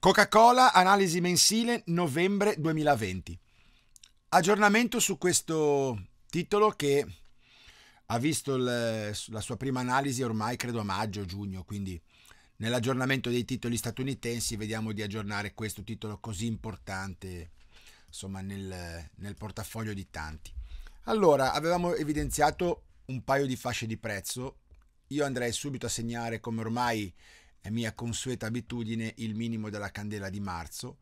Coca-Cola, analisi mensile, novembre 2020. Aggiornamento su questo titolo che ha visto il, la sua prima analisi ormai credo a maggio-giugno, quindi nell'aggiornamento dei titoli statunitensi vediamo di aggiornare questo titolo così importante insomma, nel, nel portafoglio di tanti. Allora, avevamo evidenziato un paio di fasce di prezzo, io andrei subito a segnare come ormai è mia consueta abitudine, il minimo della candela di marzo.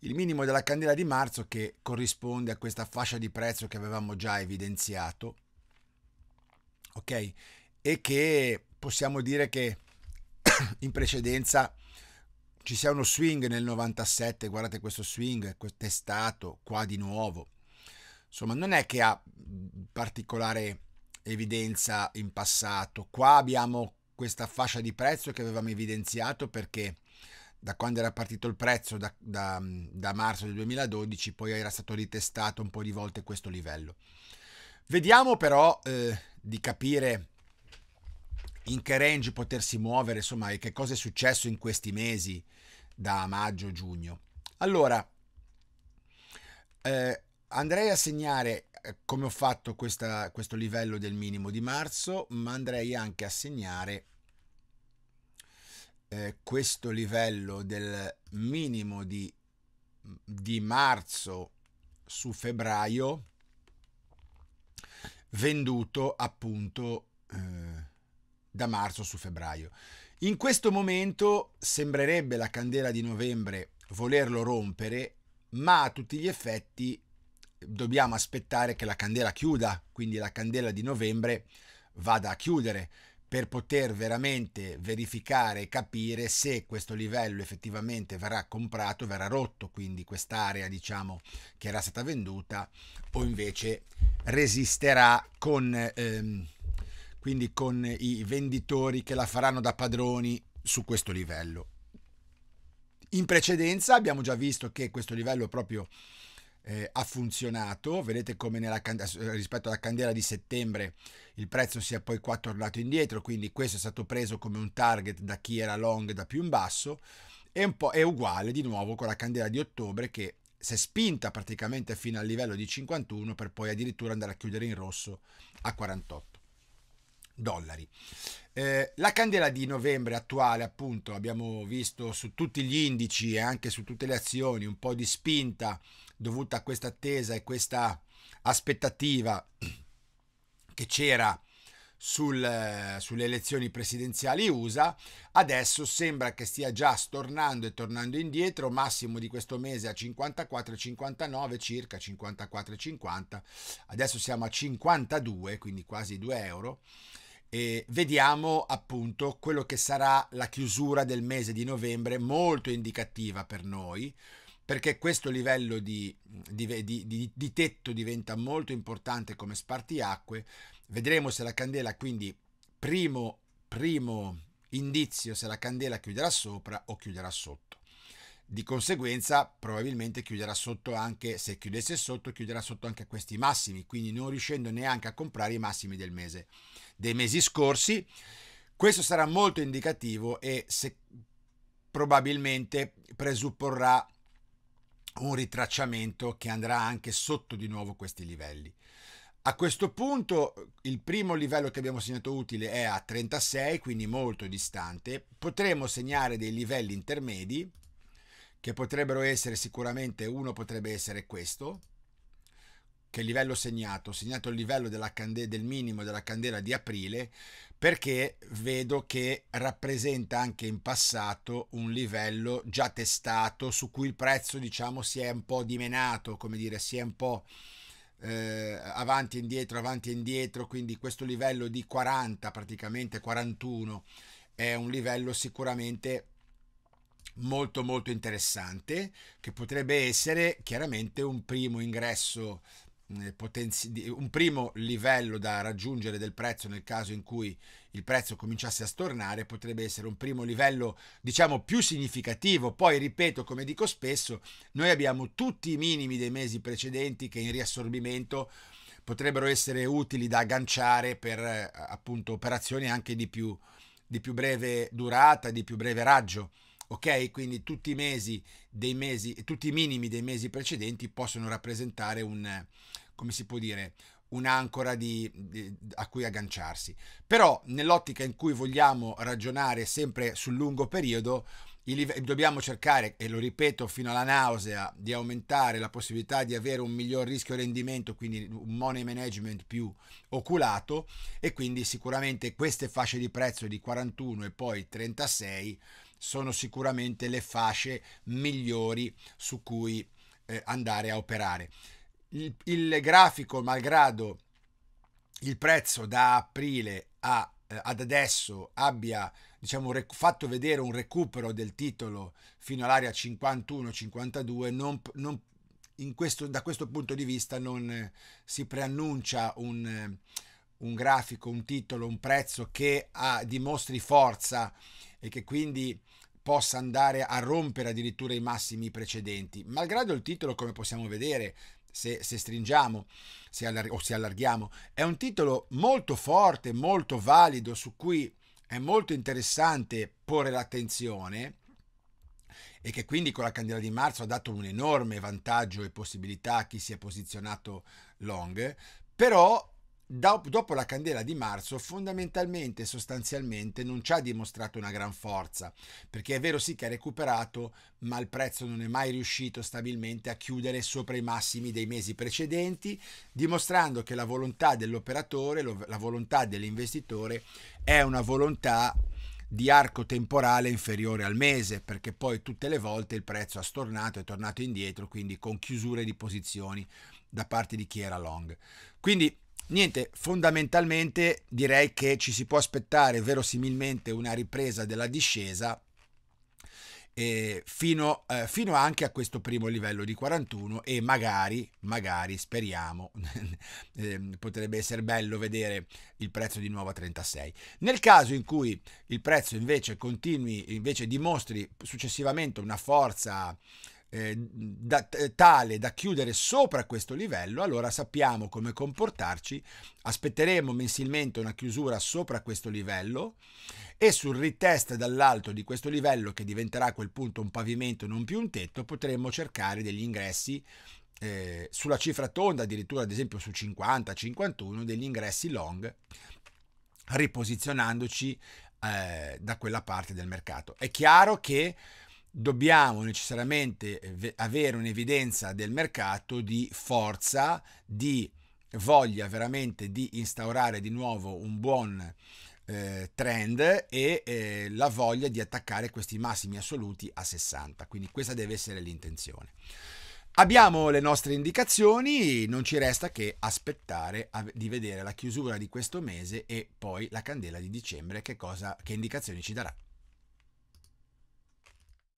Il minimo della candela di marzo che corrisponde a questa fascia di prezzo che avevamo già evidenziato, ok? E che possiamo dire che in precedenza ci sia uno swing nel 97, guardate questo swing testato qua di nuovo. Insomma, non è che ha particolare evidenza in passato. Qua abbiamo questa fascia di prezzo che avevamo evidenziato perché da quando era partito il prezzo da, da, da marzo del 2012 poi era stato ritestato un po' di volte questo livello. Vediamo però eh, di capire in che range potersi muovere, insomma, e che cosa è successo in questi mesi da maggio-giugno. Allora, eh, andrei a segnare eh, come ho fatto questa, questo livello del minimo di marzo, ma andrei anche a segnare eh, questo livello del minimo di, di marzo su febbraio venduto appunto eh, da marzo su febbraio. In questo momento sembrerebbe la candela di novembre volerlo rompere, ma a tutti gli effetti dobbiamo aspettare che la candela chiuda, quindi la candela di novembre vada a chiudere per poter veramente verificare e capire se questo livello effettivamente verrà comprato, verrà rotto, quindi quest'area diciamo che era stata venduta o invece resisterà con, ehm, quindi con i venditori che la faranno da padroni su questo livello. In precedenza abbiamo già visto che questo livello proprio eh, ha funzionato, vedete come nella, eh, rispetto alla candela di settembre il prezzo si è poi qua tornato indietro, quindi questo è stato preso come un target da chi era long da più in basso, e un po' è uguale di nuovo con la candela di ottobre che si è spinta praticamente fino al livello di 51 per poi addirittura andare a chiudere in rosso a 48 dollari. Eh, la candela di novembre attuale, appunto, abbiamo visto su tutti gli indici e anche su tutte le azioni un po' di spinta dovuta a questa attesa e questa aspettativa che c'era sul, eh, sulle elezioni presidenziali USA, adesso sembra che stia già stornando e tornando indietro, massimo di questo mese a 54,59 circa, 54,50, adesso siamo a 52, quindi quasi 2 euro, e vediamo appunto quello che sarà la chiusura del mese di novembre, molto indicativa per noi, perché questo livello di, di, di, di tetto diventa molto importante come spartiacque. Vedremo se la candela, quindi primo, primo indizio, se la candela chiuderà sopra o chiuderà sotto. Di conseguenza probabilmente chiuderà sotto anche, se chiudesse sotto, chiuderà sotto anche questi massimi, quindi non riuscendo neanche a comprare i massimi del mese, dei mesi scorsi. Questo sarà molto indicativo e se, probabilmente presupporrà un ritracciamento che andrà anche sotto di nuovo questi livelli. A questo punto il primo livello che abbiamo segnato utile è a 36, quindi molto distante. Potremmo segnare dei livelli intermedi che potrebbero essere sicuramente uno potrebbe essere questo che livello segnato, ho segnato il livello della candela, del minimo della candela di aprile, perché vedo che rappresenta anche in passato un livello già testato su cui il prezzo diciamo si è un po' dimenato, come dire, si è un po' eh, avanti e indietro, avanti e indietro, quindi questo livello di 40 praticamente 41 è un livello sicuramente molto molto interessante che potrebbe essere chiaramente un primo ingresso eh, un primo livello da raggiungere del prezzo nel caso in cui il prezzo cominciasse a stornare potrebbe essere un primo livello diciamo più significativo poi ripeto come dico spesso noi abbiamo tutti i minimi dei mesi precedenti che in riassorbimento potrebbero essere utili da agganciare per eh, appunto operazioni anche di più, di più breve durata di più breve raggio ok? Quindi tutti i mesi dei mesi, tutti i minimi dei mesi precedenti possono rappresentare un, come si può dire, un'ancora di, di, a cui agganciarsi. Però nell'ottica in cui vogliamo ragionare sempre sul lungo periodo, dobbiamo cercare, e lo ripeto fino alla nausea, di aumentare la possibilità di avere un miglior rischio rendimento, quindi un money management più oculato e quindi sicuramente queste fasce di prezzo di 41 e poi 36 sono sicuramente le fasce migliori su cui eh, andare a operare. Il, il, grafico, malgrado il prezzo da aprile a, eh, ad adesso abbia diciamo, fatto vedere un recupero del titolo fino all'area 51-52, non, non questo, da questo punto di vista non eh, si preannuncia un, eh, un grafico, un titolo, un prezzo che ha, ah, dimostri forza e che quindi possa andare a rompere addirittura i massimi precedenti, malgrado il titolo, come possiamo vedere, se, se stringiamo se allar- o se allarghiamo, è un titolo molto forte, molto valido, su cui è molto interessante porre l'attenzione e che quindi con la candela di marzo ha dato un enorme vantaggio e possibilità a chi si è posizionato long, però dopo la candela di marzo fondamentalmente e sostanzialmente non ci ha dimostrato una gran forza perché è vero sì che ha recuperato ma il prezzo non è mai riuscito stabilmente a chiudere sopra i massimi dei mesi precedenti dimostrando che la volontà dell'operatore la volontà dell'investitore è una volontà di arco temporale inferiore al mese, perché poi tutte le volte il prezzo ha stornato, è tornato indietro, quindi con chiusure di posizioni da parte di chi era long. Quindi Niente, fondamentalmente direi che ci si può aspettare verosimilmente una ripresa della discesa eh, fino, eh, fino, anche a questo primo livello di 41 e magari, magari speriamo, eh, potrebbe essere bello vedere il prezzo di nuovo a 36. Nel caso in cui il prezzo invece continui, invece dimostri successivamente una forza eh, da, eh, tale da chiudere sopra questo livello, allora sappiamo come comportarci, aspetteremo mensilmente una chiusura sopra questo livello e sul retest dall'alto di questo livello che diventerà a quel punto un pavimento non più un tetto, potremo cercare degli ingressi eh, sulla cifra tonda, addirittura ad esempio su 50-51 degli ingressi long riposizionandoci eh, da quella parte del mercato. È chiaro che dobbiamo necessariamente eh, avere un'evidenza del mercato di forza, di voglia veramente di instaurare di nuovo un buon eh, trend e eh, la voglia di attaccare questi massimi assoluti a 60. Quindi questa deve essere l'intenzione. Abbiamo le nostre indicazioni, non ci resta che aspettare a, di vedere la chiusura di questo mese e poi la candela di dicembre che, cosa, che indicazioni ci darà.